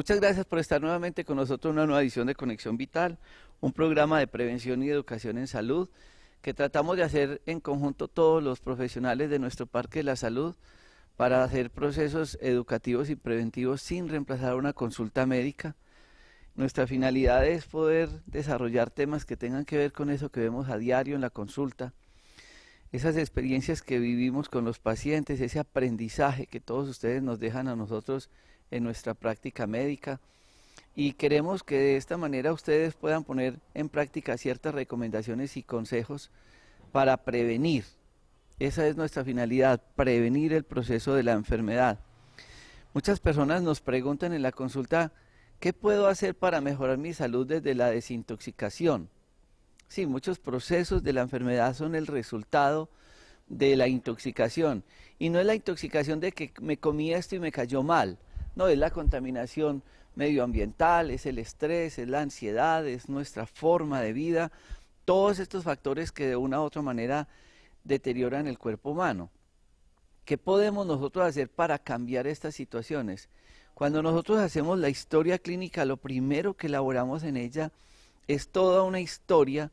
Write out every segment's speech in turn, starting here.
Muchas gracias por estar nuevamente con nosotros en una nueva edición de Conexión Vital, un programa de prevención y educación en salud que tratamos de hacer en conjunto todos los profesionales de nuestro Parque de la Salud para hacer procesos educativos y preventivos sin reemplazar una consulta médica. Nuestra finalidad es poder desarrollar temas que tengan que ver con eso que vemos a diario en la consulta, esas experiencias que vivimos con los pacientes, ese aprendizaje que todos ustedes nos dejan a nosotros en nuestra práctica médica y queremos que de esta manera ustedes puedan poner en práctica ciertas recomendaciones y consejos para prevenir. Esa es nuestra finalidad, prevenir el proceso de la enfermedad. Muchas personas nos preguntan en la consulta, ¿qué puedo hacer para mejorar mi salud desde la desintoxicación? Sí, muchos procesos de la enfermedad son el resultado de la intoxicación. Y no es la intoxicación de que me comí esto y me cayó mal, es la contaminación medioambiental, es el estrés, es la ansiedad, es nuestra forma de vida, todos estos factores que de una u otra manera deterioran el cuerpo humano. ¿Qué podemos nosotros hacer para cambiar estas situaciones? Cuando nosotros hacemos la historia clínica, lo primero que elaboramos en ella es toda una historia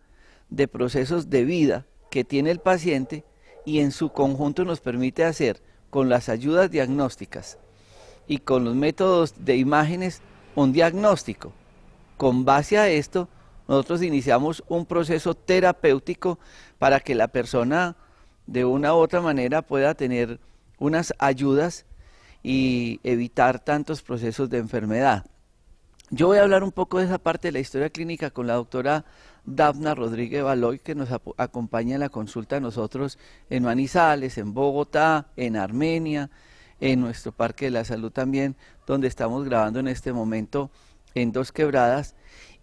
de procesos de vida que tiene el paciente y en su conjunto nos permite hacer con las ayudas diagnósticas y con los métodos de imágenes un diagnóstico. Con base a esto, nosotros iniciamos un proceso terapéutico para que la persona de una u otra manera pueda tener unas ayudas y evitar tantos procesos de enfermedad. Yo voy a hablar un poco de esa parte de la historia clínica con la doctora Dafna Rodríguez Baloy, que nos acompaña en la consulta a nosotros en Manizales, en Bogotá, en Armenia, en nuestro Parque de la Salud también, donde estamos grabando en este momento en Dos Quebradas,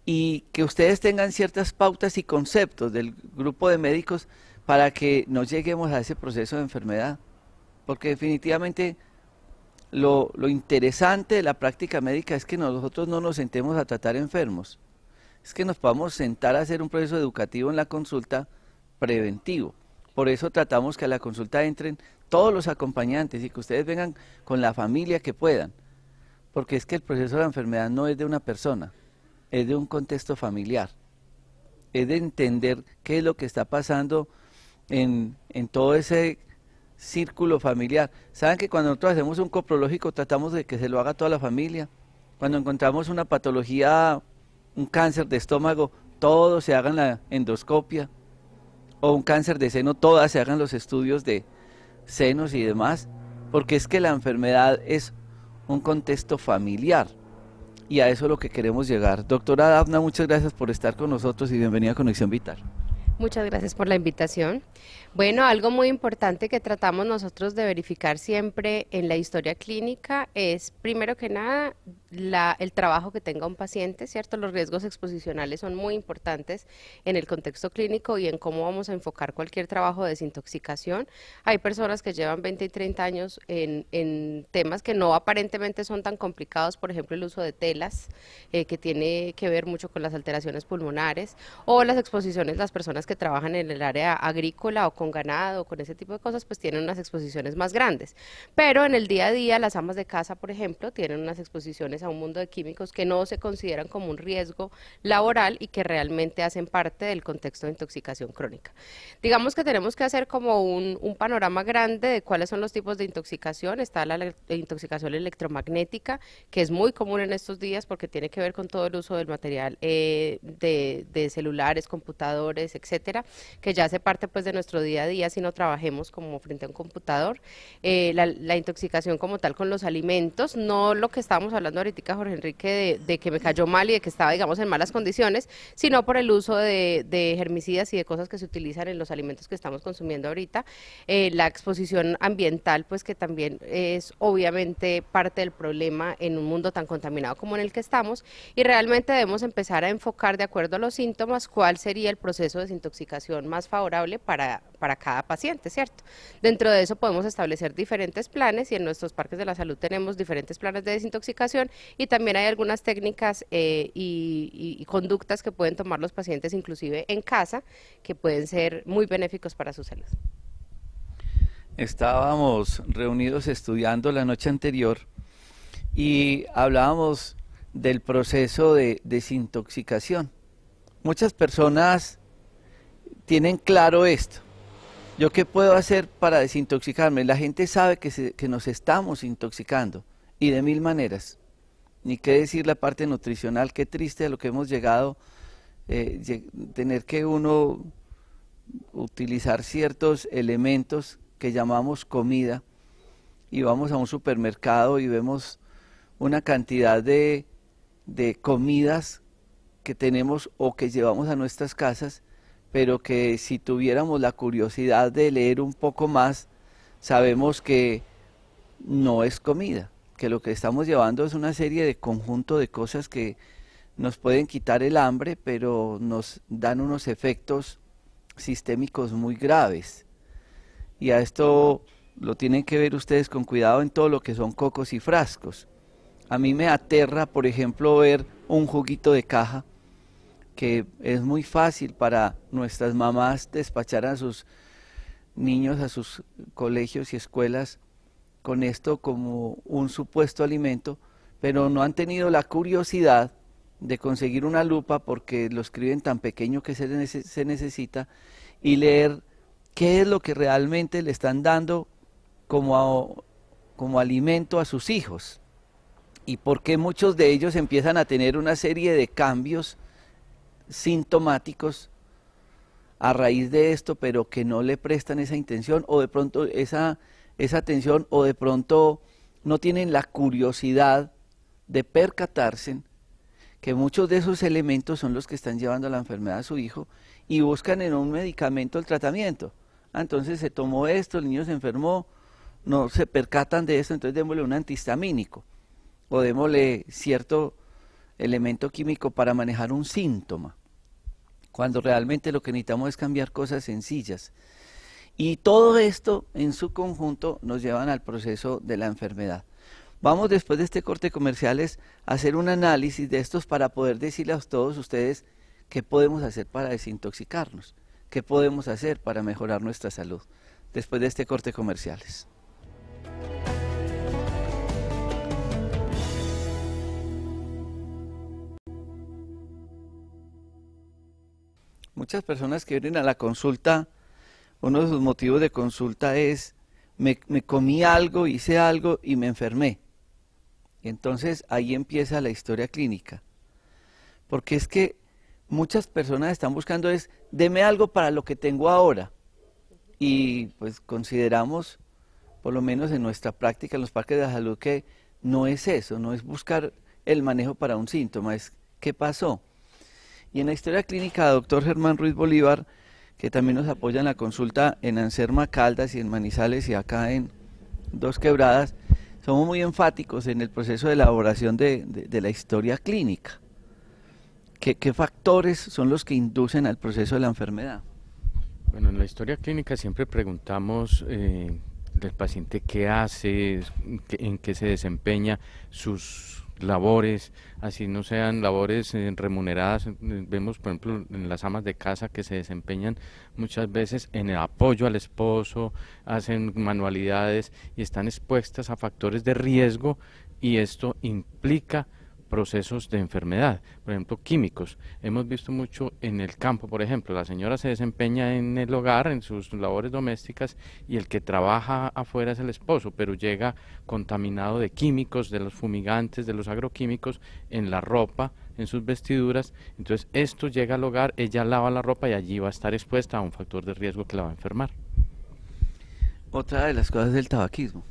y que ustedes tengan ciertas pautas y conceptos del grupo de médicos para que no lleguemos a ese proceso de enfermedad, porque definitivamente lo, interesante de la práctica médica es que nosotros no nos sentemos a tratar enfermos, es que nos podamos sentar a hacer un proceso educativo en la consulta preventivo. Por eso tratamos que a la consulta entren todos los acompañantes y que ustedes vengan con la familia que puedan, porque es que el proceso de la enfermedad no es de una persona, es de un contexto familiar, es de entender qué es lo que está pasando en, todo ese círculo familiar. ¿Saben que cuando nosotros hacemos un coprológico tratamos de que se lo haga toda la familia? Cuando encontramos una patología, un cáncer de estómago, todos se hagan la endoscopia, o un cáncer de seno, todas se hagan los estudios de, senos y demás, porque es que la enfermedad es un contexto familiar. Y a eso es lo que queremos llegar. Doctora Dafna, muchas gracias por estar con nosotros y bienvenida a Conexión Vital. Muchas gracias por la invitación. Bueno, algo muy importante que tratamos nosotros de verificar siempre en la historia clínica es, primero que nada, la, el trabajo que tenga un paciente, ¿cierto? Los riesgos exposicionales son muy importantes en el contexto clínico y en cómo vamos a enfocar cualquier trabajo de desintoxicación. Hay personas que llevan 20 y 30 años en, temas que no aparentemente son tan complicados, por ejemplo, el uso de telas, eh, que tiene que ver mucho con las alteraciones pulmonares, o las exposiciones, las personas que trabajan en el área agrícola o con ganado, o con ese tipo de cosas, pues tienen unas exposiciones más grandes. Pero en el día a día, las amas de casa, por ejemplo, tienen unas exposiciones a un mundo de químicos que no se consideran como un riesgo laboral y que realmente hacen parte del contexto de intoxicación crónica. Digamos que tenemos que hacer como un, panorama grande de cuáles son los tipos de intoxicación. Está la, intoxicación electromagnética, que es muy común en estos días porque tiene que ver con todo el uso del material eh, de, de celulares, computadores, etc que ya hace parte pues de nuestro día a día si no trabajemos como frente a un computador. Eh, la, intoxicación como tal con los alimentos, no lo que estábamos hablando ahorita, Jorge Enrique, de, que me cayó mal y de que estaba, digamos, en malas condiciones, sino por el uso de, de herbicidas y de cosas que se utilizan en los alimentos que estamos consumiendo ahorita. Eh, la exposición ambiental, pues que también es obviamente parte del problema en un mundo tan contaminado como en el que estamos y realmente debemos empezar a enfocar de acuerdo a los síntomas cuál sería el proceso de desintoxicación más favorable para, cada paciente, ¿cierto? Dentro de eso podemos establecer diferentes planes y en nuestros parques de la salud tenemos diferentes planes de desintoxicación y también hay algunas técnicas eh, y, conductas que pueden tomar los pacientes inclusive en casa que pueden ser muy benéficos para sus células. Estábamos reunidos estudiando la noche anterior y hablábamos del proceso de desintoxicación. Muchas personas tienen claro esto. ¿Yo qué puedo hacer para desintoxicarme? La gente sabe que, nos estamos intoxicando y de mil maneras. Ni qué decir la parte nutricional, qué triste a lo que hemos llegado, eh, tener que uno utilizar ciertos elementos que llamamos comida y vamos a un supermercado y vemos una cantidad de comidas que tenemos o que llevamos a nuestras casas pero que si tuviéramos la curiosidad de leer un poco más, sabemos que no es comida, que lo que estamos llevando es una serie de conjunto de cosas que nos pueden quitar el hambre, pero nos dan unos efectos sistémicos muy graves. Y a esto lo tienen que ver ustedes con cuidado en todo lo que son cocos y frascos. A mí me aterra, por ejemplo, ver un juguito de caja que es muy fácil para nuestras mamás despachar a sus niños a sus colegios y escuelas con esto como un supuesto alimento, pero no han tenido la curiosidad de conseguir una lupa porque lo escriben tan pequeño que se, se necesita y leer qué es lo que realmente le están dando como, como alimento a sus hijos y por qué muchos de ellos empiezan a tener una serie de cambios sintomáticos a raíz de esto, pero que no le prestan esa intención o de pronto esa, esa atención o de pronto no tienen la curiosidad de percatarse que muchos de esos elementos son los que están llevando a la enfermedad a su hijo y buscan en un medicamento el tratamiento. Ah, entonces se tomó esto, el niño se enfermó, no se percatan de eso, entonces démosle un antihistamínico o démosle cierto elemento químico para manejar un síntoma, cuando realmente lo que necesitamos es cambiar cosas sencillas. Y todo esto en su conjunto nos llevan al proceso de la enfermedad. Vamos después de este corte comerciales a hacer un análisis de estos para poder decirles a todos ustedes qué podemos hacer para desintoxicarnos, qué podemos hacer para mejorar nuestra salud. Después de este corte comerciales. muchas personas que vienen a la consulta, uno de sus motivos de consulta es, me, comí algo, hice algo y me enfermé. entonces ahí empieza la historia clínica. Porque es que muchas personas están buscando es, deme algo para lo que tengo ahora. Y pues consideramos, por lo menos en nuestra práctica en los parques de la salud, que no es eso, no es buscar el manejo para un síntoma, es qué pasó. Y en la historia clínica, doctor Germán Ruiz Bolívar, que también nos apoya en la consulta en Anserma Caldas y en Manizales y acá en Dos Quebradas, somos muy enfáticos en el proceso de elaboración de, la historia clínica. ¿Qué, factores son los que inducen al proceso de la enfermedad? Bueno, en la historia clínica siempre preguntamos eh, del paciente qué hace, en qué se desempeña, sus labores, así no sean labores eh, remuneradas. Vemos, por ejemplo, en las amas de casa que se desempeñan muchas veces en el apoyo al esposo, hacen manualidades y están expuestas a factores de riesgo y esto implica procesos de enfermedad, por ejemplo, químicos. Hemos visto mucho en el campo, por ejemplo, la señora se desempeña en el hogar, en sus labores domésticas, y el que trabaja afuera es el esposo, pero llega contaminado de químicos, de los fumigantes, de los agroquímicos, en la ropa, en sus vestiduras. Entonces, esto llega al hogar, ella lava la ropa y allí va a estar expuesta a un factor de riesgo que la va a enfermar. Otra de las cosas es el tabaquismo.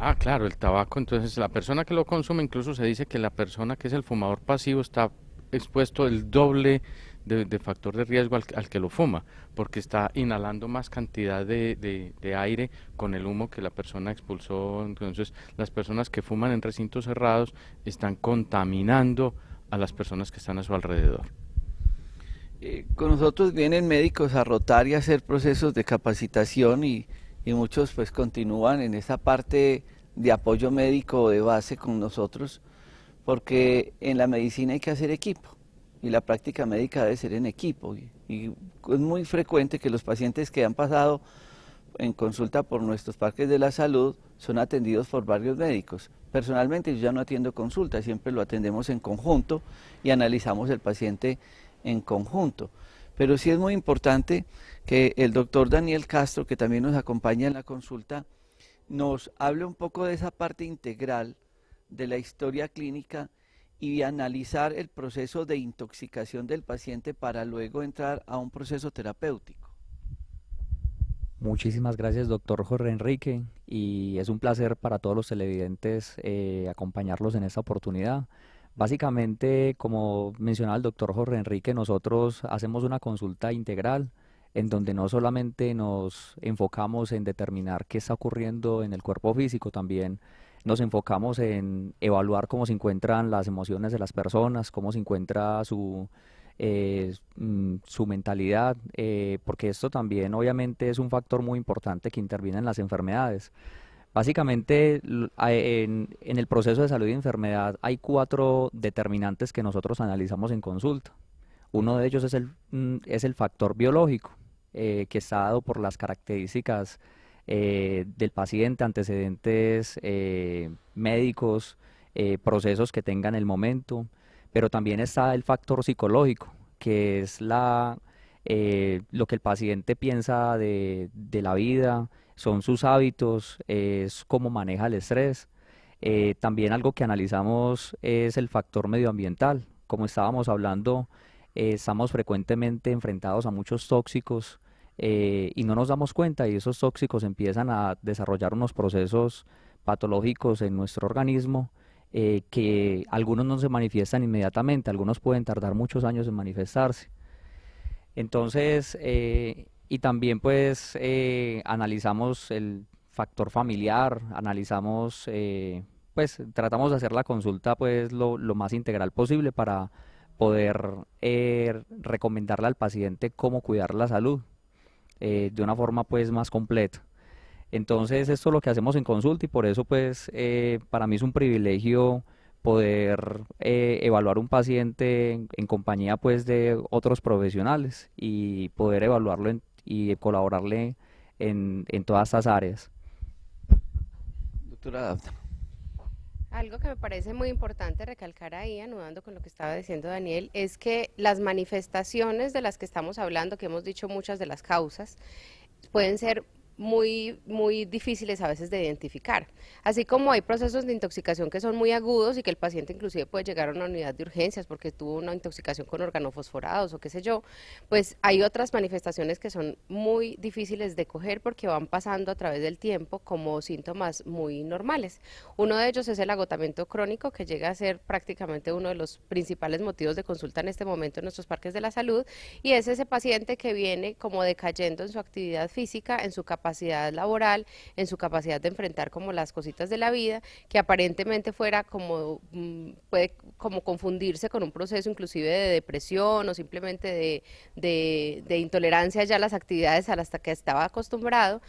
Ah, claro, el tabaco. Entonces, la persona que lo consume, incluso se dice que la persona que es el fumador pasivo está expuesto el doble de, factor de riesgo al, que lo fuma, porque está inhalando más cantidad de, aire con el humo que la persona expulsó. Entonces, las personas que fuman en recintos cerrados están contaminando a las personas que están a su alrededor. Eh, con nosotros vienen médicos a rotar y a hacer procesos de capacitación y y muchos pues continúan en esa parte de apoyo médico de base con nosotros, porque en la medicina hay que hacer equipo y la práctica médica debe ser en equipo. Y, es muy frecuente que los pacientes que han pasado en consulta por nuestros parques de la salud son atendidos por varios médicos. Personalmente yo ya no atiendo consulta, siempre lo atendemos en conjunto y analizamos el paciente en conjunto. Pero sí es muy importante que el doctor Daniel Castro, que también nos acompaña en la consulta, nos hable un poco de esa parte integral de la historia clínica y analizar el proceso de intoxicación del paciente para luego entrar a un proceso terapéutico. Muchísimas gracias, doctor Jorge Enrique, y es un placer para todos los televidentes eh, acompañarlos en esta oportunidad. Básicamente, como mencionaba el doctor Jorge Enrique, nosotros hacemos una consulta integral en donde no solamente nos enfocamos en determinar qué está ocurriendo en el cuerpo físico, también nos enfocamos en evaluar cómo se encuentran las emociones de las personas, cómo se encuentra su, eh, mm, su mentalidad, eh, porque esto también obviamente es un factor muy importante que interviene en las enfermedades. Básicamente, en, en el proceso de salud y enfermedad hay cuatro determinantes que nosotros analizamos en consulta. Uno de ellos es el, mm, es el factor biológico, eh, que está dado por las características eh, del paciente, antecedentes eh, médicos, procesos que tenga en el momento, pero también está el factor psicológico, que es la, lo que el paciente piensa de, de la vida, son sus hábitos, es cómo maneja el estrés. también algo que analizamos es el factor medioambiental, como estábamos hablando eh, estamos frecuentemente enfrentados a muchos tóxicos eh, y no nos damos cuenta y esos tóxicos empiezan a desarrollar unos procesos patológicos en nuestro organismo eh, que algunos no se manifiestan inmediatamente, algunos pueden tardar muchos años en manifestarse. Entonces, y también pues analizamos el factor familiar, analizamos, pues tratamos de hacer la consulta pues lo, lo más integral posible para poder eh, recomendarle al paciente cómo cuidar la salud eh, de una forma pues más completa. Entonces esto es lo que hacemos en consulta y por eso pues eh, para mí es un privilegio poder evaluar un paciente en, compañía pues de otros profesionales y poder evaluarlo y colaborarle en, todas estas áreas. Doctora algo que me parece muy importante recalcar ahí, anudando con lo que estaba diciendo Daniel, es que las manifestaciones de las que estamos hablando, que hemos dicho muchas de las causas, pueden ser muy, muy difíciles a veces de identificar. Así como hay procesos de intoxicación que son muy agudos y que el paciente inclusive puede llegar a una unidad de urgencias porque tuvo una intoxicación con organofosforados o qué sé yo, pues hay otras manifestaciones que son muy difíciles de coger porque van pasando a través del tiempo como síntomas muy normales. Uno de ellos es el agotamiento crónico que llega a ser prácticamente uno de los principales motivos de consulta en este momento en nuestros parques de la salud y es ese paciente que viene como decayendo en su actividad física, en su capacidad capacidad laboral, en su capacidad de enfrentar como las cositas de la vida, que aparentemente fuera como, mm, puede como confundirse con un proceso inclusive de depresión o simplemente de, de, de intolerancia ya a las actividades a las que estaba acostumbrado,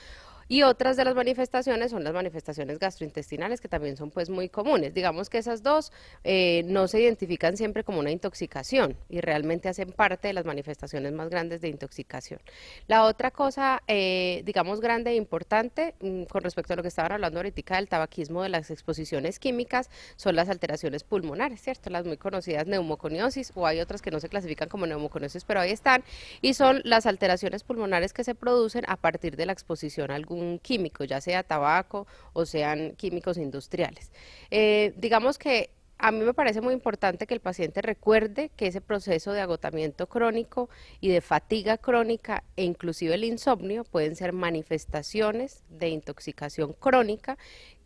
y otras de las manifestaciones son las manifestaciones gastrointestinales, que también son pues muy comunes. Digamos que esas dos eh, no se identifican siempre como una intoxicación y realmente hacen parte de las manifestaciones más grandes de intoxicación. La otra cosa, eh, digamos, grande e importante mm, con respecto a lo que estaban hablando ahorita del tabaquismo, de las exposiciones químicas, son las alteraciones pulmonares, ¿cierto? Las muy conocidas neumoconiosis o hay otras que no se clasifican como neumoconiosis, pero ahí están, y son las alteraciones pulmonares que se producen a partir de la exposición a algún un químico, ya sea tabaco o sean químicos industriales. Eh, digamos que a mí me parece muy importante que el paciente recuerde que ese proceso de agotamiento crónico y de fatiga crónica e inclusive el insomnio pueden ser manifestaciones de intoxicación crónica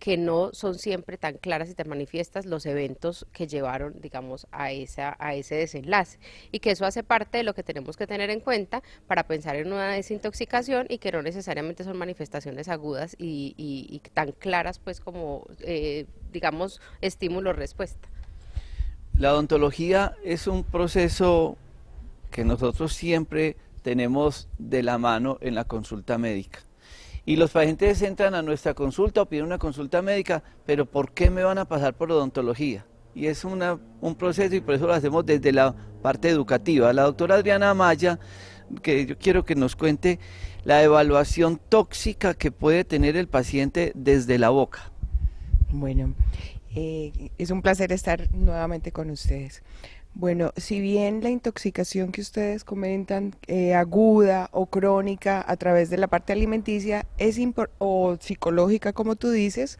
que no son siempre tan claras y tan manifiestas los eventos que llevaron, digamos, a, esa, a ese desenlace. Y que eso hace parte de lo que tenemos que tener en cuenta para pensar en una desintoxicación y que no necesariamente son manifestaciones agudas y, tan claras, pues, como, eh, digamos, estímulo-respuesta. La odontología es un proceso que nosotros siempre tenemos de la mano en la consulta médica. Y los pacientes entran a nuestra consulta o piden una consulta médica, pero ¿por qué me van a pasar por odontología? Y es un proceso y por eso lo hacemos desde la parte educativa. La doctora Adriana Amaya, que yo quiero que nos cuente la evaluación tóxica que puede tener el paciente desde la boca. Bueno, eh, es un placer estar nuevamente con ustedes. Bueno, si bien la intoxicación que ustedes comentan, eh, aguda o crónica a través de la parte alimenticia es o psicológica, como tú dices,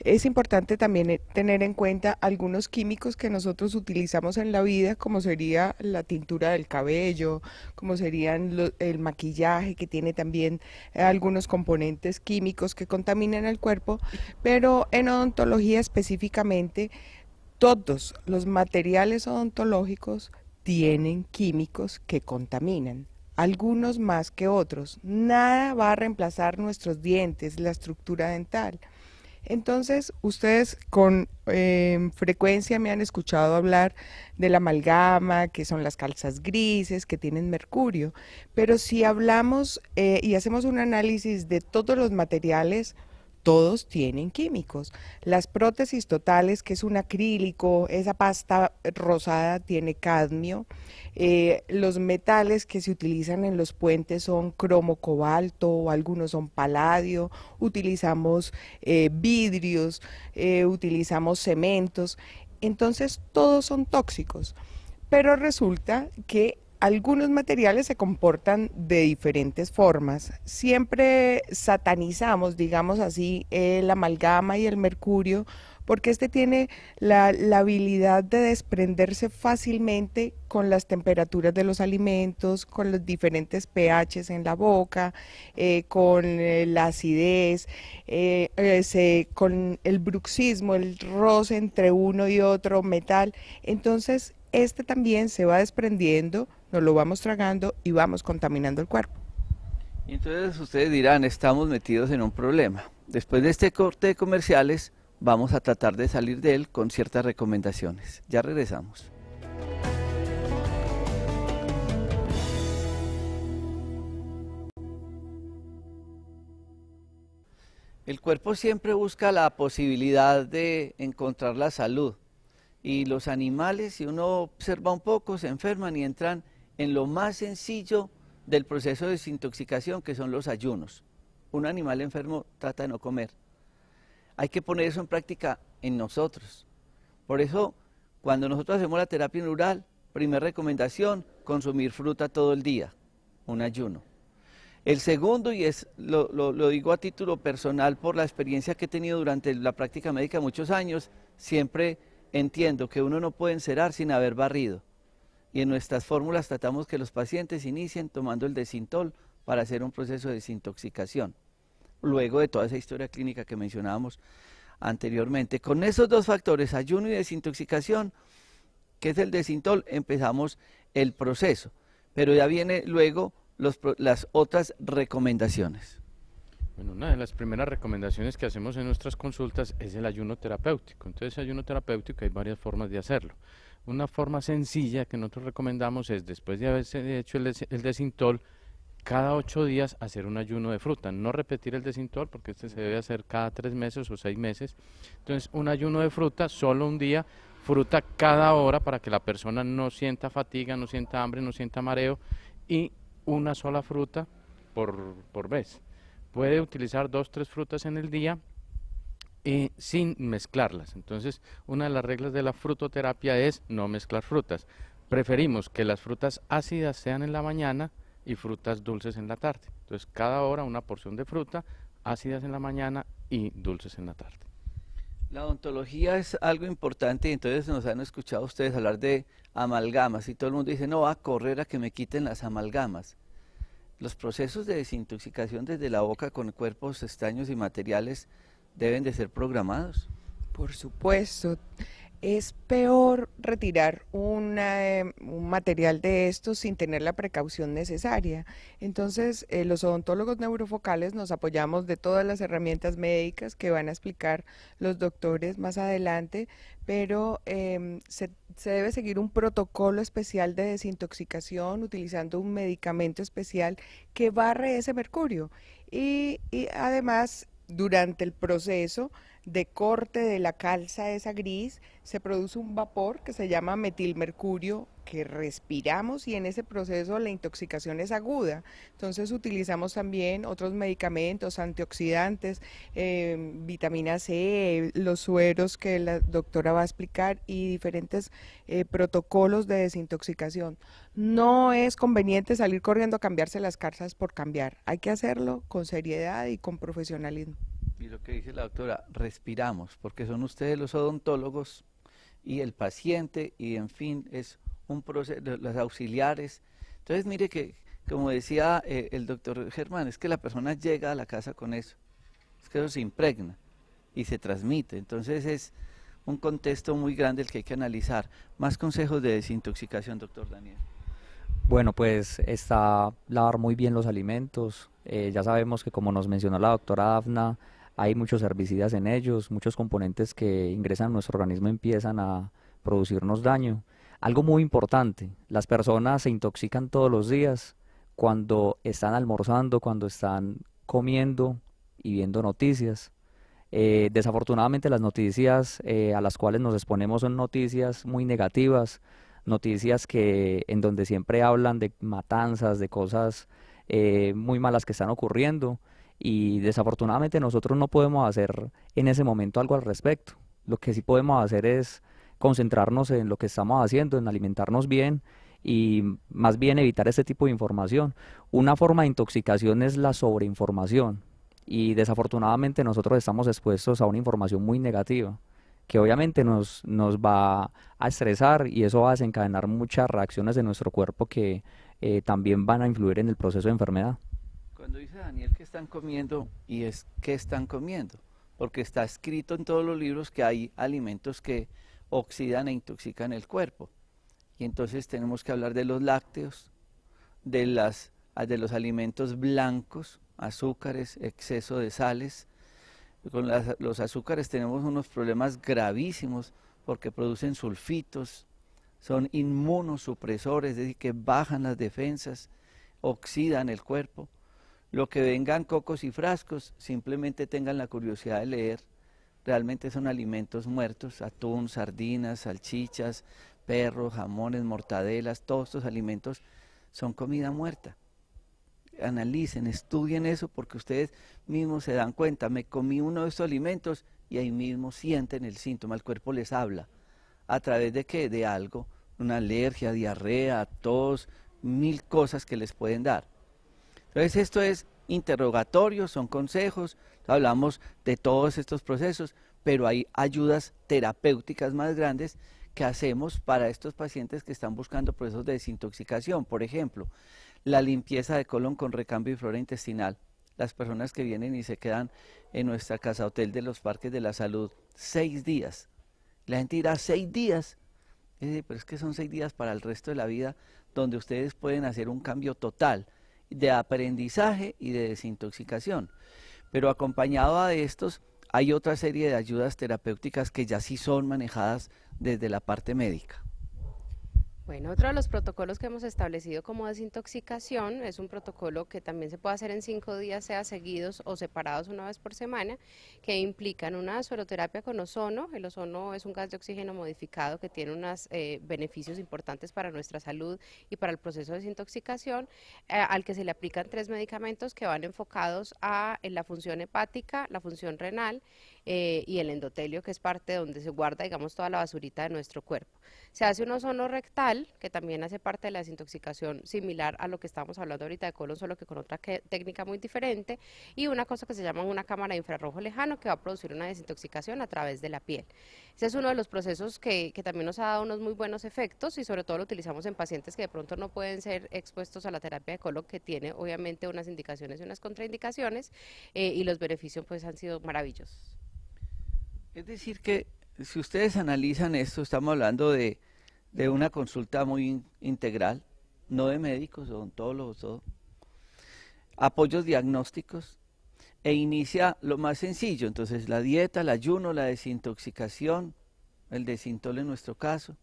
es importante también eh, tener en cuenta algunos químicos que nosotros utilizamos en la vida, como sería la tintura del cabello, como serían el maquillaje, que tiene también eh, algunos componentes químicos que contaminan el cuerpo, pero en odontología específicamente todos los materiales odontológicos tienen químicos que contaminan, algunos más que otros. Nada va a reemplazar nuestros dientes, la estructura dental. Entonces, ustedes con em, frecuencia me han escuchado hablar de la amalgama, que son las calzas grises, que tienen mercurio, pero si hablamos eh, y hacemos un análisis de todos los materiales, todos tienen químicos. Las prótesis totales, que es un acrílico, esa pasta rosada tiene cadmio. Eh, los metales que se utilizan en los puentes son cromo cobalto, algunos son paladio, utilizamos eh, vidrios, eh, utilizamos cementos. Entonces todos son tóxicos. Pero resulta que algunos materiales se comportan de diferentes formas. Siempre satanizamos, digamos así, el eh, amalgama y el mercurio, porque este tiene la, habilidad de desprenderse fácilmente con las temperaturas de los alimentos, con los diferentes pHs en la boca, eh, con la acidez, eh, con el bruxismo, el roce entre uno y otro metal. Entonces, este también se va desprendiendo, nos lo vamos tragando y vamos contaminando el cuerpo. entonces ustedes dirán, estamos metidos en un problema. Después de este corte de comerciales, vamos a tratar de salir de él con ciertas recomendaciones. Ya regresamos. El cuerpo siempre busca la posibilidad de encontrar la salud y los animales, si uno observa un poco, se enferman y entran en lo más sencillo del proceso de desintoxicación, que son los ayunos. Un animal enfermo trata de no comer. Hay que poner eso en práctica en nosotros. Por eso, cuando nosotros hacemos la terapia neural, primera recomendación, consumir fruta todo el día, un ayuno. El segundo, y es lo, lo, digo a título personal por la experiencia que he tenido durante la práctica médica muchos años, siempre entiendo que uno no puede encerar sin haber barrido. Y en nuestras fórmulas tratamos que los pacientes inicien tomando el desintol para hacer un proceso de desintoxicación. Luego de toda esa historia clínica que mencionábamos anteriormente, con esos dos factores, ayuno y desintoxicación, que es el desintol, empezamos el proceso. Pero ya vienen luego las otras recomendaciones. Bueno, una de las primeras recomendaciones que hacemos en nuestras consultas es el ayuno terapéutico. Entonces, ayuno terapéutico hay varias formas de hacerlo. Una forma sencilla que nosotros recomendamos es, después de haberse hecho el, desintol, cada ocho días hacer un ayuno de fruta. No repetir el desintol, porque este se debe hacer cada tres meses o seis meses. Entonces, un ayuno de fruta, solo un día, fruta cada hora para que la persona no sienta fatiga, no sienta hambre, no sienta mareo y una sola fruta por, por vez puede utilizar dos, tres frutas en el día y eh, sin mezclarlas. Entonces, una de las reglas de la frutoterapia es no mezclar frutas. Preferimos que las frutas ácidas sean en la mañana y frutas dulces en la tarde. Entonces, cada hora una porción de fruta, ácidas en la mañana y dulces en la tarde. La odontología es algo importante, y entonces nos han escuchado ustedes hablar de amalgamas y todo el mundo dice, no, va a correr a que me quiten las amalgamas. Los procesos de desintoxicación desde la boca con cuerpos extraños y materiales deben de ser programados. Por supuesto. ¿Es peor retirar eh, un material de estos sin tener la precaución necesaria? Entonces, eh, los odontólogos neurofocales nos apoyamos de todas las herramientas médicas que van a explicar los doctores más adelante, pero em, se, debe seguir un protocolo especial de desintoxicación utilizando un medicamento especial que barre ese mercurio. y además, durante el proceso de corte de la calza esa gris, se produce un vapor que se llama metilmercurio que respiramos y en ese proceso la intoxicación es aguda. Entonces utilizamos también otros medicamentos, antioxidantes, em, vitamina C, los sueros que la doctora va a explicar y diferentes eh, protocolos de desintoxicación. No es conveniente salir corriendo a cambiarse las calzas por cambiar. Hay que hacerlo con seriedad y con profesionalismo. Y lo que dice la doctora, respiramos, porque son ustedes los odontólogos y el paciente, y en fin, es un proceso, los auxiliares. Entonces, mire que, como decía eh, el doctor Germán, es que la persona llega a la casa con eso, es que eso se impregna y se transmite. Entonces, es un contexto muy grande el que hay que analizar. Más consejos de desintoxicación, doctor Daniel. Bueno, pues está lavar muy bien los alimentos. Eh, ya sabemos que como nos mencionó la doctora Dafna, hay muchos herbicidas en ellos, muchos componentes que ingresan a nuestro organismo empiezan a producirnos daño. Algo muy importante, las personas se intoxican todos los días cuando están almorzando, cuando están comiendo y viendo noticias. Eh, desafortunadamente las noticias eh, a las cuales nos exponemos son noticias muy negativas, noticias que en donde siempre hablan de matanzas, de cosas eh, muy malas que están ocurriendo y desafortunadamente nosotros no podemos hacer en ese momento algo al respecto. Lo que sí podemos hacer es concentrarnos en lo que estamos haciendo, en alimentarnos bien y más bien evitar ese tipo de información. Una forma de intoxicación es la sobreinformación y desafortunadamente nosotros estamos expuestos a una información muy negativa que obviamente nos, nos va a estresar y eso va a desencadenar muchas reacciones de nuestro cuerpo que eh, también van a influir en el proceso de enfermedad. Cuando dice Daniel que están comiendo, y es qué están comiendo, porque está escrito en todos los libros que hay alimentos que oxidan e intoxican el cuerpo. Y entonces tenemos que hablar de los lácteos, de, las, ah, de los alimentos blancos, azúcares, exceso de sales. Con los azúcares tenemos unos problemas gravísimos porque producen sulfitos, son inmunosupresores, es decir, que bajan las defensas, oxidan el cuerpo. Lo que vengan cocos y frascos, simplemente tengan la curiosidad de leer. Realmente son alimentos muertos, atún, sardinas, salchichas, perros, jamones, mortadelas, todos estos alimentos son comida muerta. Analicen, estudien eso porque ustedes mismos se dan cuenta, me comí uno de estos alimentos y ahí mismo sienten el síntoma, el cuerpo les habla. ¿A través de qué? De algo, una alergia, diarrea, tos, mil cosas que les pueden dar. Entonces esto es interrogatorio, son consejos, hablamos de todos estos procesos, pero hay ayudas terapéuticas más grandes que hacemos para estos pacientes que están buscando procesos de desintoxicación. Por ejemplo, la limpieza de colon con recambio y flora intestinal. Las personas que vienen y se quedan en nuestra casa hotel de los parques de la salud seis días. La gente irá seis días. pero es que son seis días para el resto de la vida donde ustedes pueden hacer un cambio total de aprendizaje y de desintoxicación. Pero acompañado a estos, hay otra serie de ayudas terapéuticas que ya sí son manejadas desde la parte médica. Bueno, otro de los protocolos que hemos establecido como desintoxicación es un protocolo que también se puede hacer en cinco días, sea seguidos o separados una vez por semana, que implican una sueroterapia con ozono. El ozono es un gas de oxígeno modificado que tiene unos eh, beneficios importantes para nuestra salud y para el proceso de desintoxicación, eh, al que se le aplican tres medicamentos que van enfocados a en la función hepática, la función renal eh, y el endotelio, que es parte donde se guarda, digamos, toda la basurita de nuestro cuerpo. Se hace un ozono rectal, que también hace parte de la desintoxicación similar a lo que estamos hablando ahorita de colon, solo que con otra técnica muy diferente, y una cosa que se llama una cámara de infrarrojo lejano, que va a producir una desintoxicación a través de la piel. Ese es uno de los procesos que, que también nos ha dado unos muy buenos efectos y sobre todo lo utilizamos en pacientes que de pronto no pueden ser expuestos a la terapia de colon, que tiene obviamente unas indicaciones y unas contraindicaciones, eh, y los beneficios pues han sido maravillosos. Es decir, que si ustedes analizan esto, estamos hablando de, una consulta muy integral, no de médicos, odontólogos, todo. Apoyos diagnósticos e inicia lo más sencillo, entonces la dieta, el ayuno, la desintoxicación, el desintol en nuestro caso,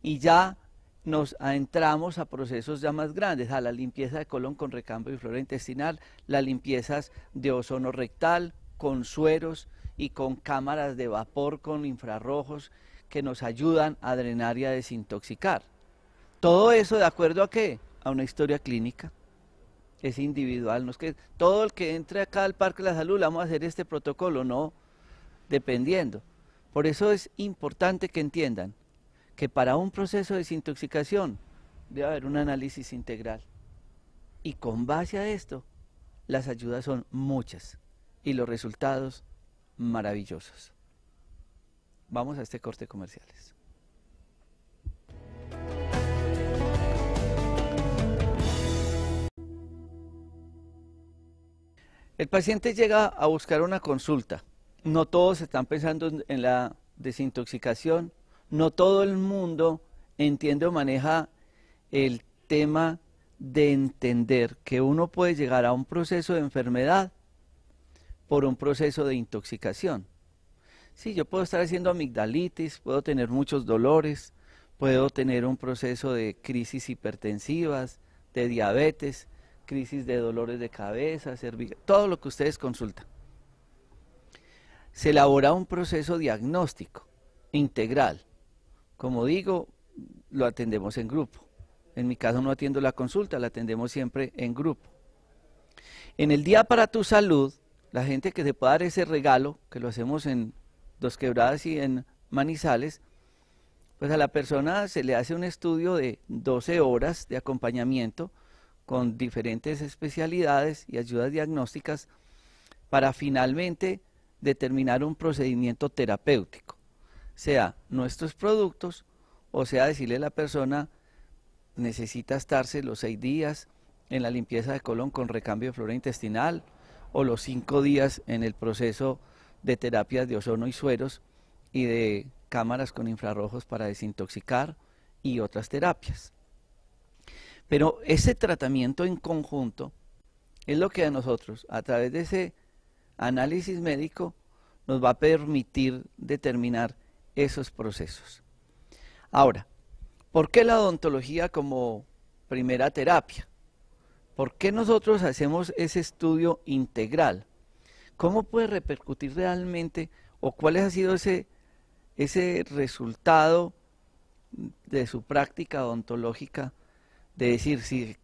y ya nos adentramos a procesos ya más grandes, a la limpieza de colon con recambio y flora intestinal, las limpiezas de ozono rectal, con sueros, y con cámaras de vapor con infrarrojos que nos ayudan a drenar y a desintoxicar. Todo eso de acuerdo a qué? A una historia clínica. Es individual, no que todo el que entre acá al Parque de la Salud vamos a hacer este protocolo, no, dependiendo. Por eso es importante que entiendan que para un proceso de desintoxicación debe haber un análisis integral. Y con base a esto, las ayudas son muchas y los resultados maravillosos. Vamos a este corte comerciales. El paciente llega a buscar una consulta. No todos están pensando en la desintoxicación. No todo el mundo entiende o maneja el tema de entender que uno puede llegar a un proceso de enfermedad por un proceso de intoxicación. Sí, yo puedo estar haciendo amigdalitis, puedo tener muchos dolores, puedo tener un proceso de crisis hipertensivas, de diabetes, crisis de dolores de cabeza, cervical, todo lo que ustedes consultan. Se elabora un proceso diagnóstico integral. Como digo, lo atendemos en grupo. En mi caso no atiendo la consulta, la atendemos siempre en grupo. En el día para tu salud, la gente que se pueda dar ese regalo, que lo hacemos en Dos Quebradas y en Manizales, pues a la persona se le hace un estudio de 12 horas de acompañamiento con diferentes especialidades y ayudas diagnósticas para finalmente determinar un procedimiento terapéutico, sea nuestros productos o sea decirle a la persona necesita estarse los seis días en la limpieza de colon con recambio de flora intestinal, o los cinco días en el proceso de terapias de ozono y sueros y de cámaras con infrarrojos para desintoxicar y otras terapias. Pero ese tratamiento en conjunto es lo que a nosotros, a través de ese análisis médico, nos va a permitir determinar esos procesos. Ahora, ¿por qué la odontología como primera terapia? ¿Por qué nosotros hacemos ese estudio integral? ¿Cómo puede repercutir realmente o cuál ha sido ese, ese resultado de su práctica odontológica de decir si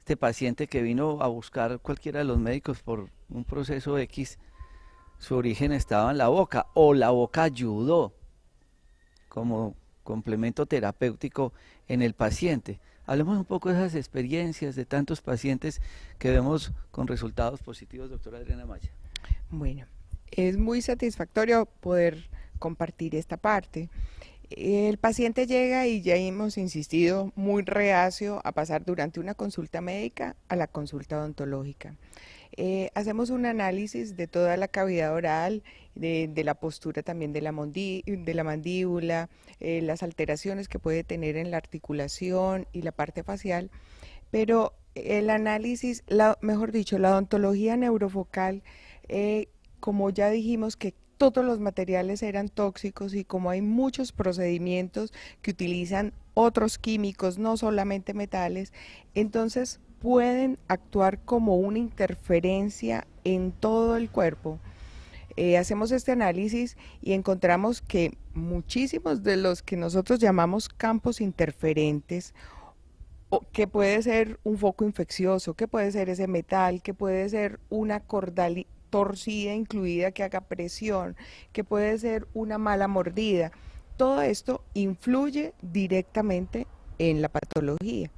este paciente que vino a buscar cualquiera de los médicos por un proceso X, su origen estaba en la boca o la boca ayudó como complemento terapéutico en el paciente? Hablemos un poco de esas experiencias de tantos pacientes que vemos con resultados positivos, doctora Adriana Maya. Bueno, es muy satisfactorio poder compartir esta parte. El paciente llega y ya hemos insistido muy reacio a pasar durante una consulta médica a la consulta odontológica. Eh, hacemos un análisis de toda la cavidad oral, de, la postura también de la, mandíbula, eh, las alteraciones que puede tener en la articulación y la parte facial, pero el análisis, la, mejor dicho, la odontología neurofocal, eh, como ya dijimos que todos los materiales eran tóxicos y como hay muchos procedimientos que utilizan otros químicos, no solamente metales, entonces pueden actuar como una interferencia en todo el cuerpo. Eh, hacemos este análisis y encontramos que muchísimos de los que nosotros llamamos campos interferentes, o que puede ser un foco infeccioso, que puede ser ese metal, que puede ser una cordal torcida incluida que haga presión, que puede ser una mala mordida, todo esto influye directamente en la patología.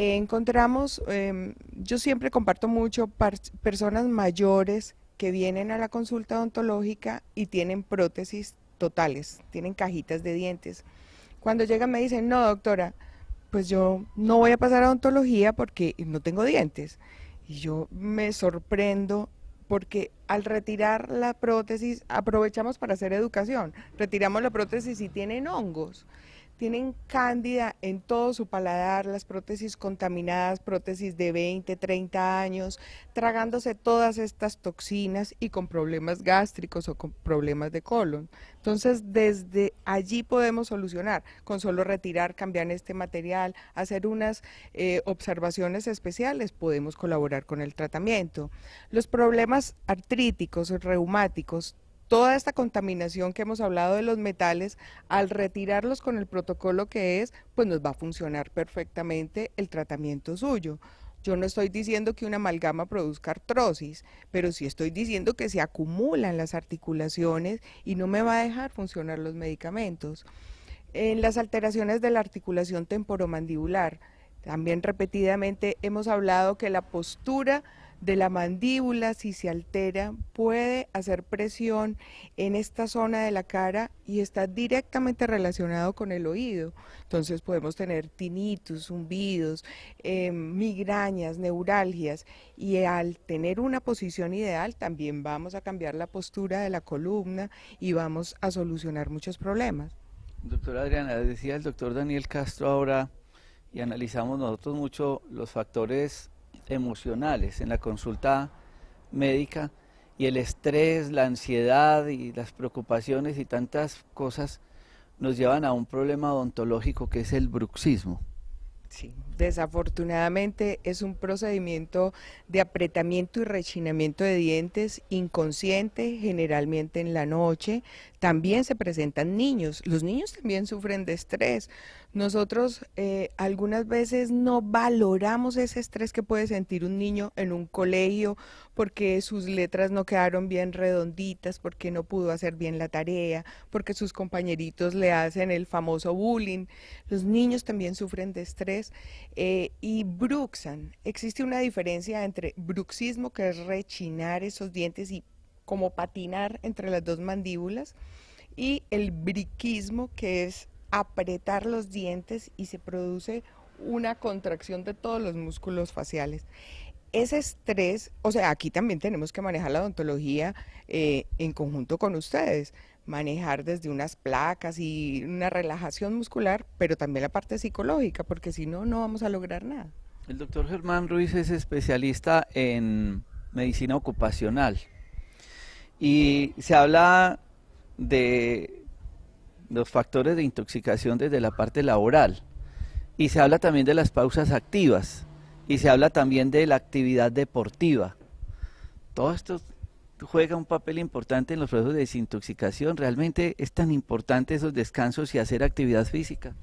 Eh, encontramos, em, yo siempre comparto mucho personas mayores que vienen a la consulta odontológica y tienen prótesis totales, tienen cajitas de dientes. Cuando llegan me dicen, no doctora, pues yo no voy a pasar a odontología porque no tengo dientes. Y yo me sorprendo porque al retirar la prótesis aprovechamos para hacer educación. Retiramos la prótesis y tienen hongos tienen cándida en todo su paladar, las prótesis contaminadas, prótesis de 20, 30 años, tragándose todas estas toxinas y con problemas gástricos o con problemas de colon. Entonces, desde allí podemos solucionar, con solo retirar, cambiar este material, hacer unas eh, observaciones especiales, podemos colaborar con el tratamiento. Los problemas artríticos, reumáticos, toda esta contaminación que hemos hablado de los metales, al retirarlos con el protocolo que es, pues nos va a funcionar perfectamente el tratamiento suyo. Yo no estoy diciendo que una amalgama produzca artrosis, pero sí estoy diciendo que se acumulan las articulaciones y no me va a dejar funcionar los medicamentos. En las alteraciones de la articulación temporomandibular, también repetidamente hemos hablado que la postura de la mandíbula, si se altera, puede hacer presión en esta zona de la cara y está directamente relacionado con el oído. Entonces podemos tener tinnitus, zumbidos, em, migrañas, neuralgias y al tener una posición ideal también vamos a cambiar la postura de la columna y vamos a solucionar muchos problemas. Doctora Adriana, decía el doctor Daniel Castro ahora, y analizamos nosotros mucho los factores emocionales en la consulta médica y el estrés, la ansiedad y las preocupaciones y tantas cosas nos llevan a un problema odontológico que es el bruxismo. Sí. Desafortunadamente es un procedimiento de apretamiento y rechinamiento de dientes inconsciente, generalmente en la noche. También se presentan niños. Los niños también sufren de estrés. Nosotros eh, algunas veces no valoramos ese estrés que puede sentir un niño en un colegio porque sus letras no quedaron bien redonditas, porque no pudo hacer bien la tarea, porque sus compañeritos le hacen el famoso bullying. Los niños también sufren de estrés. Eh, y bruxan. Existe una diferencia entre bruxismo, que es rechinar esos dientes y como patinar entre las dos mandíbulas, y el briquismo, que es apretar los dientes y se produce una contracción de todos los músculos faciales. Ese estrés, o sea, aquí también tenemos que manejar la odontología eh, en conjunto con ustedes, manejar desde unas placas y una relajación muscular, pero también la parte psicológica, porque si no, no vamos a lograr nada. El doctor Germán Ruiz es especialista en medicina ocupacional y se habla de los factores de intoxicación desde la parte laboral y se habla también de las pausas activas y se habla también de la actividad deportiva. Todos estos juega un papel importante en los procesos de desintoxicación. ¿Realmente es tan importante esos descansos y hacer actividad física?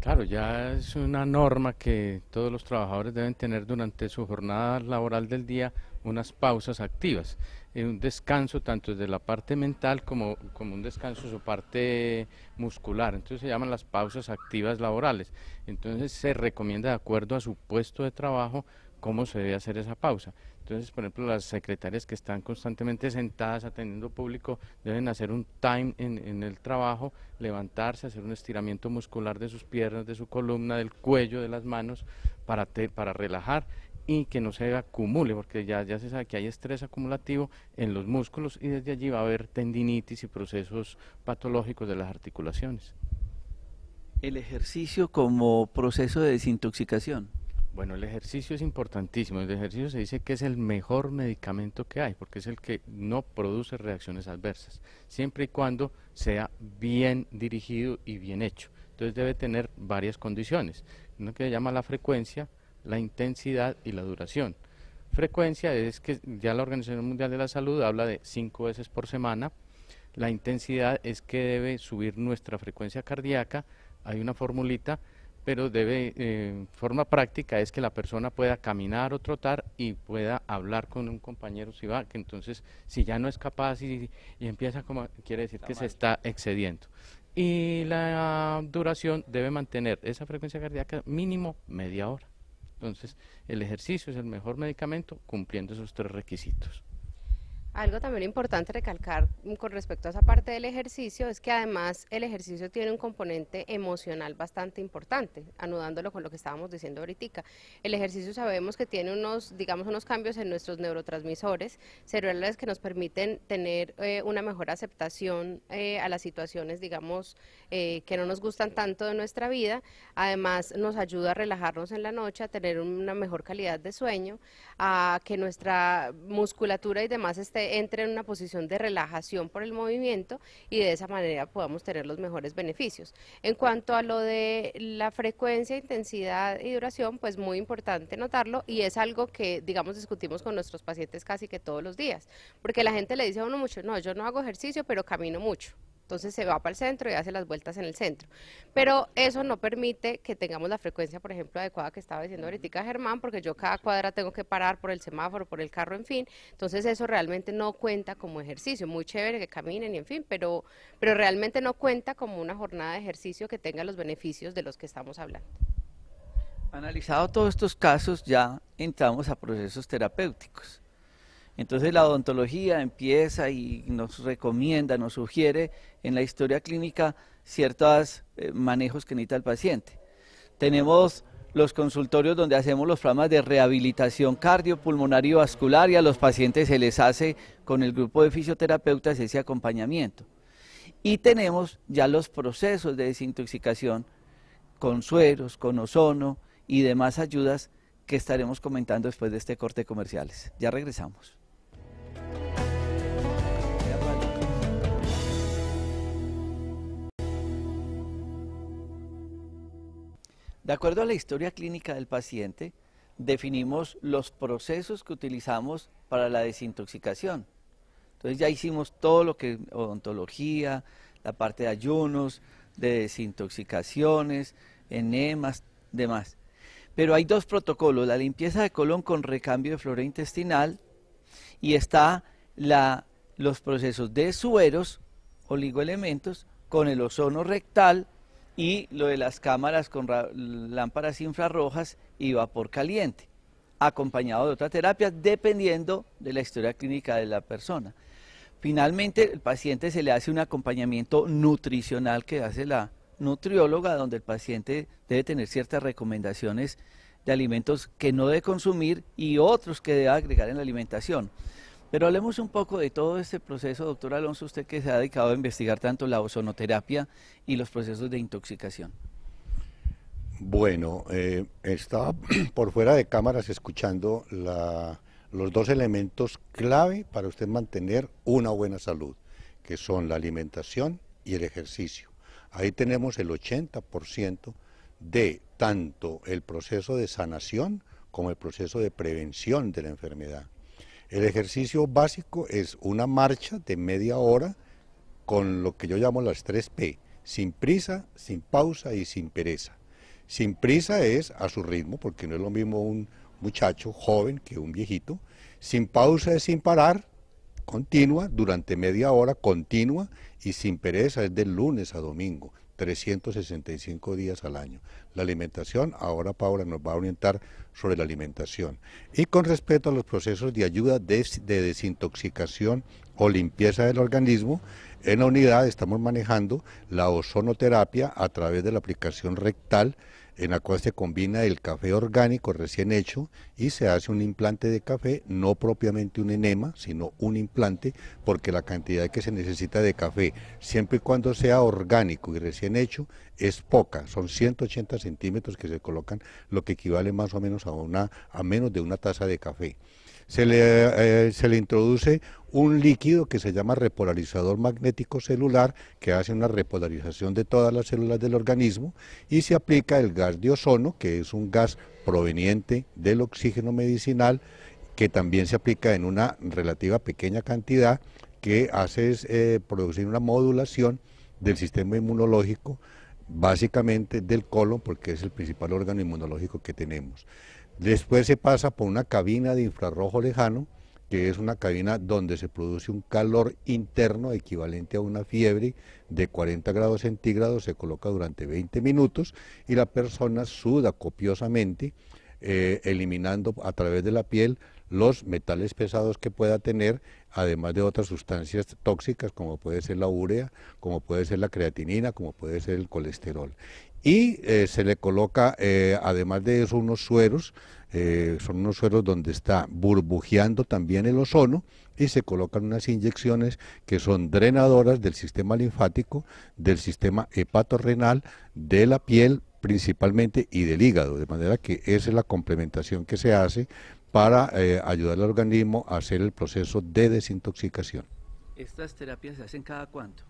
Claro, ya es una norma que todos los trabajadores deben tener durante su jornada laboral del día unas pausas activas, eh, un descanso tanto desde la parte mental como, como un descanso de su parte muscular. Entonces se llaman las pausas activas laborales. Entonces se recomienda de acuerdo a su puesto de trabajo cómo se debe hacer esa pausa. Entonces, por ejemplo, las secretarias que están constantemente sentadas atendiendo público deben hacer un time en, el trabajo, levantarse, hacer un estiramiento muscular de sus piernas, de su columna, del cuello, de las manos, para, para relajar y que no se acumule, porque ya, ya se sabe que hay estrés acumulativo en los músculos y desde allí va a haber tendinitis y procesos patológicos de las articulaciones. El ejercicio como proceso de desintoxicación. Bueno, el ejercicio es importantísimo. El ejercicio se dice que es el mejor medicamento que hay, porque es el que no produce reacciones adversas, siempre y cuando sea bien dirigido y bien hecho. Entonces debe tener varias condiciones, uno que se llama la frecuencia, la intensidad y la duración. Frecuencia es que ya la Organización Mundial de la Salud habla de cinco veces por semana. La intensidad es que debe subir nuestra frecuencia cardíaca. Hay una formulita pero debe, eh, forma práctica es que la persona pueda caminar o trotar y pueda hablar con un compañero si va, que entonces si ya no es capaz y, empieza como, quiere decir que se está excediendo. Y la duración debe mantener esa frecuencia cardíaca mínimo media hora. Entonces, el ejercicio es el mejor medicamento cumpliendo esos tres requisitos. Algo también importante recalcar mm, con respecto a esa parte del ejercicio es que además el ejercicio tiene un componente emocional bastante importante, anudándolo con lo que estábamos diciendo ahorita. El ejercicio sabemos que tiene unos, digamos, unos cambios en nuestros neurotransmisores cerebrales que nos permiten tener eh, una mejor aceptación eh, a las situaciones, digamos, eh, que no nos gustan tanto de nuestra vida. Además nos ayuda a relajarnos en la noche, a tener una mejor calidad de sueño, a que nuestra musculatura y demás esté entre en una posición de relajación por el movimiento y de esa manera podamos tener los mejores beneficios. En cuanto a lo de la frecuencia, intensidad y duración, pues muy importante notarlo y es algo que, digamos, discutimos con nuestros pacientes casi que todos los días, porque la gente le dice a uno mucho, no, yo no hago ejercicio, pero camino mucho. Entonces se va para el centro y hace las vueltas en el centro. Pero eso no permite que tengamos la frecuencia, por ejemplo, adecuada que estaba diciendo ahorita Germán, porque yo cada cuadra tengo que parar por el semáforo, por el carro, en fin. Entonces eso realmente no cuenta como ejercicio. Muy chévere que caminen y en fin, pero, pero realmente no cuenta como una jornada de ejercicio que tenga los beneficios de los que estamos hablando. Analizado todos estos casos, ya entramos a procesos terapéuticos. Entonces la odontología empieza y nos recomienda, nos sugiere en la historia clínica ciertos eh, manejos que necesita el paciente. Tenemos los consultorios donde hacemos los programas de rehabilitación cardiopulmonar y vascular y a los pacientes se les hace con el grupo de fisioterapeutas ese acompañamiento. Y tenemos ya los procesos de desintoxicación con sueros, con ozono y demás ayudas que estaremos comentando después de este corte comerciales. Ya regresamos. De acuerdo a la historia clínica del paciente, definimos los procesos que utilizamos para la desintoxicación. Entonces ya hicimos todo lo que odontología, la parte de ayunos, de desintoxicaciones, enemas, demás. Pero hay dos protocolos, la limpieza de colon con recambio de flora intestinal y está la, los procesos de sueros, oligoelementos, con el ozono rectal, y lo de las cámaras con lámparas infrarrojas y vapor caliente, acompañado de otra terapia, dependiendo de la historia clínica de la persona. Finalmente, el paciente se le hace un acompañamiento nutricional que hace la nutrióloga, donde el paciente debe tener ciertas recomendaciones de alimentos que no debe consumir y otros que debe agregar en la alimentación. Pero hablemos un poco de todo este proceso, doctor Alonso, usted que se ha dedicado a investigar tanto la ozonoterapia y los procesos de intoxicación. Bueno, eh, estaba por fuera de cámaras escuchando los dos elementos clave para usted mantener una buena salud, que son la alimentación y el ejercicio. Ahí tenemos el 80% de tanto el proceso de sanación como el proceso de prevención de la enfermedad. El ejercicio básico es una marcha de media hora con lo que yo llamo las 3 P, sin prisa, sin pausa y sin pereza. Sin prisa es a su ritmo, porque no es lo mismo un muchacho joven que un viejito. Sin pausa es sin parar, continua, durante media hora, continua y sin pereza es del lunes a domingo, 365 días al año la alimentación. Ahora Paula nos va a orientar sobre la alimentación. Y con respecto a los procesos de ayuda de, de desintoxicación o limpieza del organismo, en la unidad estamos manejando la ozonoterapia a través de la aplicación rectal en la cual se combina el café orgánico recién hecho y se hace un implante de café, no propiamente un enema, sino un implante, porque la cantidad que se necesita de café, siempre y cuando sea orgánico y recién hecho, es poca, son 180 centímetros que se colocan, lo que equivale más o menos a, una, a menos de una taza de café se le, eh, se le introduce un líquido que se llama repolarizador magnético celular, que hace una repolarización de todas las células del organismo, y se aplica el gas de ozono, que es un gas proveniente del oxígeno medicinal, que también se aplica en una relativa pequeña cantidad, que hace eh, producir una modulación del sistema inmunológico, básicamente del colon, porque es el principal órgano inmunológico que tenemos. Después se pasa por una cabina de infrarrojo lejano, que es una cabina donde se produce un calor interno equivalente a una fiebre de 40 grados centígrados, se coloca durante 20 minutos y la persona suda copiosamente, eh, eliminando a través de la piel los metales pesados que pueda tener, además de otras sustancias tóxicas como puede ser la urea, como puede ser la creatinina, como puede ser el colesterol y eh, se le coloca, eh, además de eso, unos sueros, eh, son unos sueros donde está burbujeando también el ozono y se colocan unas inyecciones que son drenadoras del sistema linfático, del sistema hepatorrenal, de la piel principalmente y del hígado, de manera que esa es la complementación que se hace para ayudar al organismo a hacer el proceso de desintoxicación. ¿Estas terapias se hacen cada cuánto?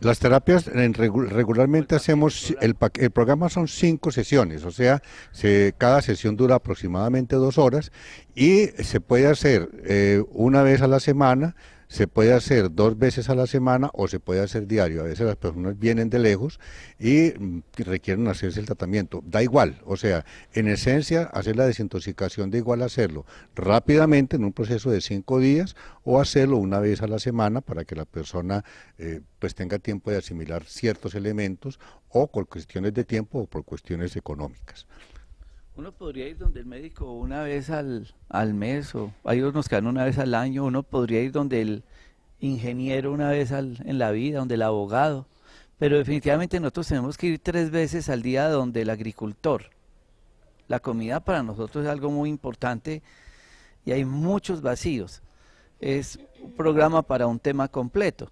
Las terapias eh, regularmente hacemos, el, programa son cinco sesiones, o sea, cada sesión dura aproximadamente dos horas y se puede hacer eh, una vez a la semana, se puede hacer dos veces a la semana o se puede hacer diario. A veces las personas vienen de lejos y mm, requieren hacerse el tratamiento. Da igual, o sea, en esencia hacer la desintoxicación da igual hacerlo rápidamente en un proceso de cinco días o hacerlo una vez a la semana para que la persona eh, pues tenga tiempo de asimilar ciertos elementos o por cuestiones de tiempo o por cuestiones económicas. Uno podría ir donde el médico una vez al, al mes, o hay unos que van una vez al año, uno podría ir donde el ingeniero una vez al, en la vida, donde el abogado, pero definitivamente nosotros tenemos que ir tres veces al día donde el agricultor. La comida para nosotros es algo muy importante y hay muchos vacíos. Es un programa para un tema completo,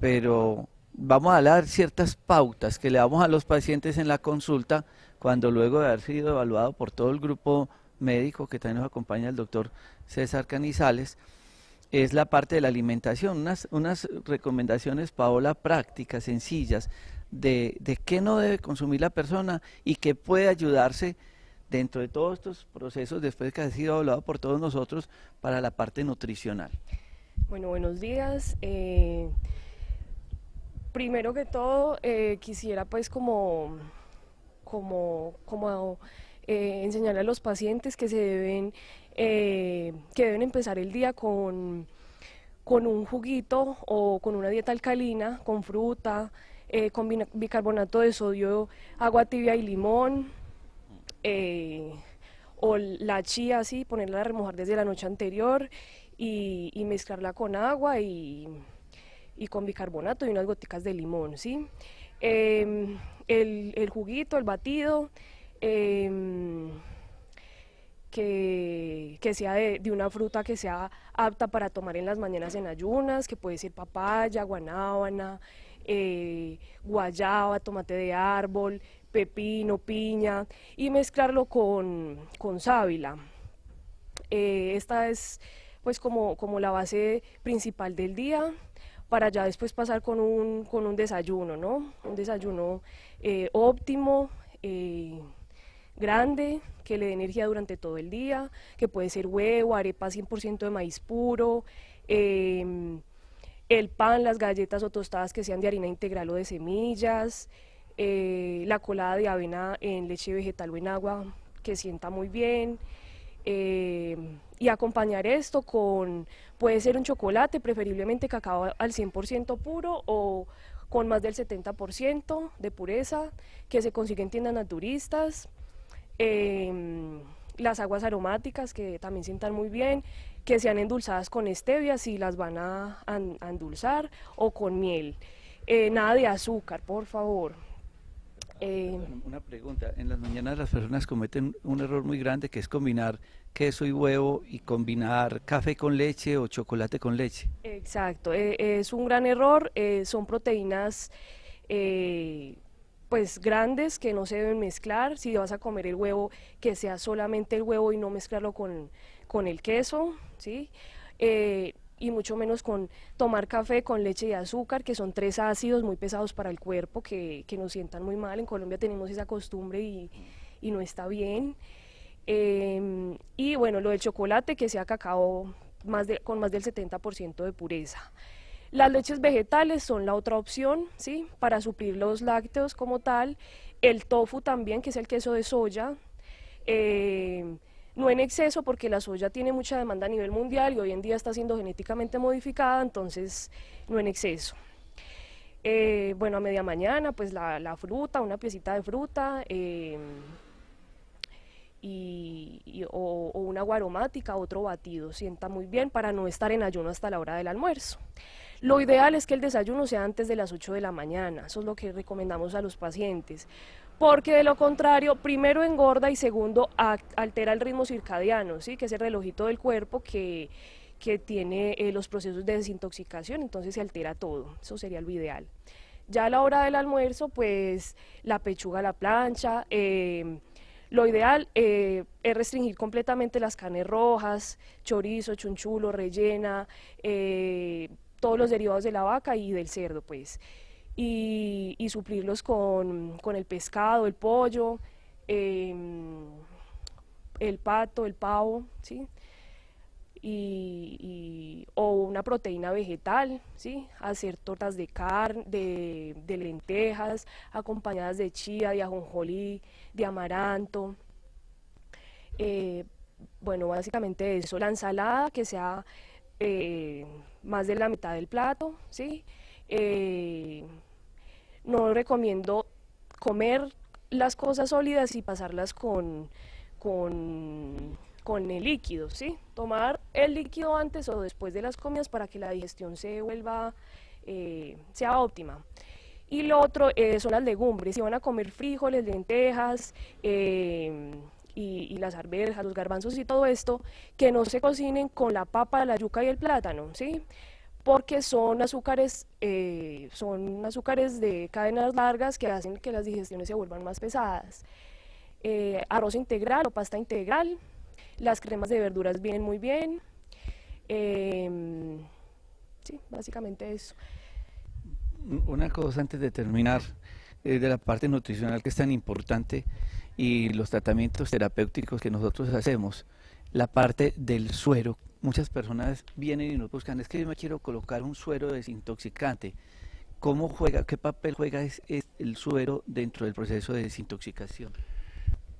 pero vamos a dar ciertas pautas que le damos a los pacientes en la consulta cuando luego de haber sido evaluado por todo el grupo médico que también nos acompaña el doctor César Canizales, es la parte de la alimentación, unas, recomendaciones, Paola, prácticas, sencillas, de, de qué no debe consumir la persona y qué puede ayudarse dentro de todos estos procesos, después que ha sido evaluado por todos nosotros, para la parte nutricional. Bueno, buenos días. Eh, primero que todo, eh, quisiera pues como como, como eh, enseñar a los pacientes que se deben, eh, que deben empezar el día con, con un juguito o con una dieta alcalina, con fruta, eh, con bicarbonato de sodio, agua tibia y limón, o la chía así, ponerla a remojar desde la noche anterior y, mezclarla con agua y, con bicarbonato y unas goticas de limón, ¿sí? Em, el, juguito, el batido, em, que, sea de, una fruta que sea apta para tomar en las mañanas en ayunas, que puede ser papaya, guanábana, eh, guayaba, tomate de árbol, pepino, piña, y mezclarlo con, sábila. Eh, esta es pues como la base principal del día para ya después pasar con un, con un desayuno, ¿no? Un desayuno eh, óptimo, eh, grande, que le dé energía durante todo el día, que puede ser huevo, arepa 100% de maíz puro, eh, el pan, las galletas o tostadas que sean de harina integral o de semillas, la colada de avena en leche vegetal o en agua que sienta muy bien, y acompañar esto con, puede ser un chocolate, preferiblemente cacao al 100% puro o con más del 70% de pureza, que se consigue en tiendas naturistas, em, las aguas aromáticas que también sientan muy bien, que sean endulzadas con stevia si las van a, endulzar o con miel. Eh, nada de azúcar, por favor. Eh, una pregunta. En las mañanas las personas cometen un error muy grande que es combinar queso y huevo y combinar café con leche o chocolate con leche. Exacto, eh, es un gran error. Eh, son proteínas pues grandes que no se deben mezclar. Si vas a comer el huevo, que sea solamente el huevo y no mezclarlo con, con el queso. ¿sí? y mucho menos con tomar café con leche y azúcar, que son tres ácidos muy pesados para el cuerpo, que, nos sientan muy mal. En Colombia tenemos esa costumbre y, no está bien. Em, y bueno, lo del chocolate, que sea cacao más con más del 70% de pureza. Las leches vegetales son la otra opción, ¿sí? Para suplir los lácteos como tal. El tofu también, que es el queso de soya. Em, no en exceso porque la soya tiene mucha demanda a nivel mundial y hoy en día está siendo genéticamente modificada, entonces no en exceso. Eh, bueno, a media mañana, pues la, fruta, una piecita de fruta, em, y, o, o, agua aromática, otro batido, sienta muy bien para no estar en ayuno hasta la hora del almuerzo. Lo ideal es que el desayuno sea antes de las 8 de la mañana, eso es lo que recomendamos a los pacientes, porque de lo contrario, primero engorda y segundo altera el ritmo circadiano, ¿sí? que es el relojito del cuerpo que, tiene eh, los procesos de desintoxicación, entonces se altera todo, eso sería lo ideal. Ya a la hora del almuerzo, pues la pechuga la plancha, em, lo ideal eh, es restringir completamente las carnes rojas, chorizo, chunchulo, rellena, eh, todos los derivados de la vaca y del cerdo, pues y, suplirlos con, el pescado, el pollo, em, el pato, el pavo, ¿sí? Y, o una proteína vegetal, ¿sí? hacer tortas de carne, de, lentejas, acompañadas de chía, de ajonjolí, de amaranto. Eh, bueno, básicamente eso, la ensalada que sea eh, más de la mitad del plato, ¿sí? Eh, no recomiendo comer las cosas sólidas y pasarlas con, con, el líquido, ¿sí? Tomar el líquido antes o después de las comidas para que la digestión se vuelva, eh, sea óptima. Y lo otro eh, son las legumbres, si van a comer frijoles, lentejas, em, y, y, las arvejas, los garbanzos y todo esto, que no se cocinen con la papa, la yuca y el plátano, ¿sí? porque son azúcares, eh, son azúcares de cadenas largas que hacen que las digestiones se vuelvan más pesadas. Eh, arroz integral o pasta integral, las cremas de verduras vienen muy bien. Em, sí, básicamente eso. Una cosa antes de terminar, eh, de la parte nutricional que es tan importante y los tratamientos terapéuticos que nosotros hacemos, la parte del suero, muchas personas vienen y nos buscan, es que yo me quiero colocar un suero desintoxicante. ¿Cómo juega, qué papel juega es, el suero dentro del proceso de desintoxicación?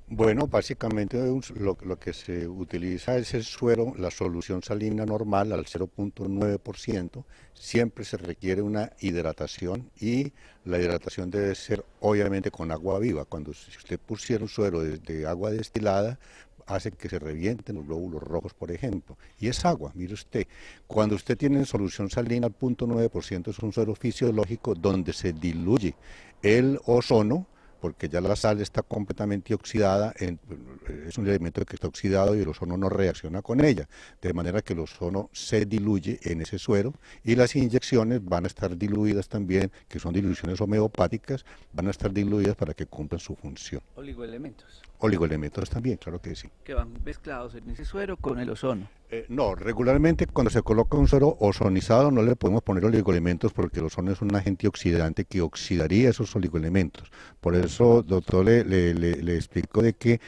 Bueno, básicamente lo, que se utiliza es el suero, la solución salina normal al 0.9%. Siempre se requiere una hidratación y la hidratación debe ser obviamente con agua viva. Cuando usted pusiera un suero de agua destilada, hace que se revienten los glóbulos rojos, por ejemplo. Y es agua, mire usted. Cuando usted tiene solución salina, al 0.9% es un suero fisiológico donde se diluye el ozono, porque ya la sal está completamente oxidada, es un elemento que está oxidado y el ozono no reacciona con ella, de manera que el ozono se diluye en ese suero y las inyecciones van a estar diluidas también, que son diluciones homeopáticas, van a estar diluidas para que cumplan su función. Oligoelementos oligoelementos también, claro que sí. Que van mezclados en ese suero con el ozono. Eh, no, regularmente cuando se coloca un suero ozonizado no le podemos poner oligoelementos porque el ozono es un agente oxidante que oxidaría esos oligoelementos. Por eso, doctor, le, le, explico de que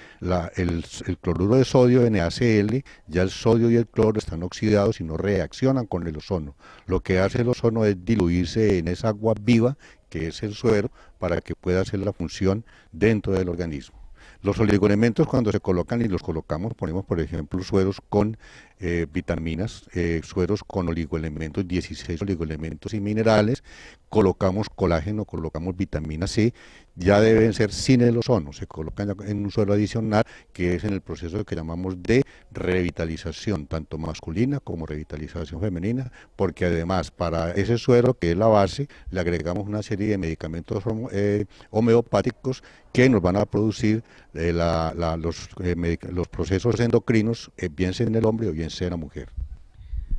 el, cloruro de sodio NaCl, ya el sodio y el cloro están oxidados y no reaccionan con el ozono. Lo que hace el ozono es diluirse en esa agua viva que es el suero para que pueda hacer la función dentro del organismo. Los oligoelementos cuando se colocan y los colocamos, ponemos por ejemplo sueros con eh, vitaminas, eh, sueros con oligoelementos, 16 oligoelementos y minerales, colocamos colágeno, colocamos vitamina C ya deben ser sin el ozono, se colocan en un suelo adicional que es en el proceso que llamamos de revitalización, tanto masculina como revitalización femenina, porque además para ese suelo que es la base le agregamos una serie de medicamentos eh, homeopáticos que nos van a producir eh, los, eh, los, procesos endocrinos, bien sea en el hombre o bien sea en la mujer.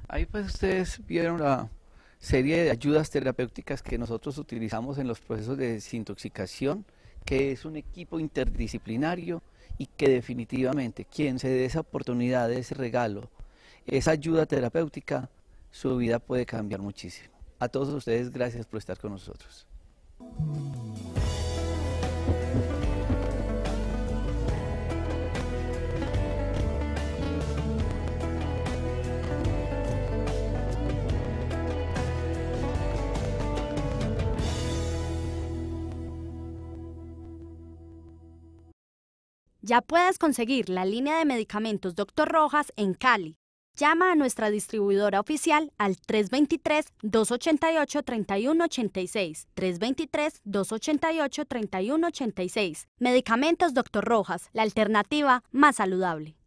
Ahí pues ustedes vieron la serie de ayudas terapéuticas que nosotros utilizamos en los procesos de desintoxicación, que es un equipo interdisciplinario y que definitivamente quien se dé esa oportunidad, ese regalo, esa ayuda terapéutica, su vida puede cambiar muchísimo. A todos ustedes, gracias por estar con nosotros. Ya puedes conseguir la línea de medicamentos Dr. Rojas en Cali. Llama a nuestra distribuidora oficial al 323-288-3186. 323-288-3186. Medicamentos Dr. Rojas, la alternativa más saludable.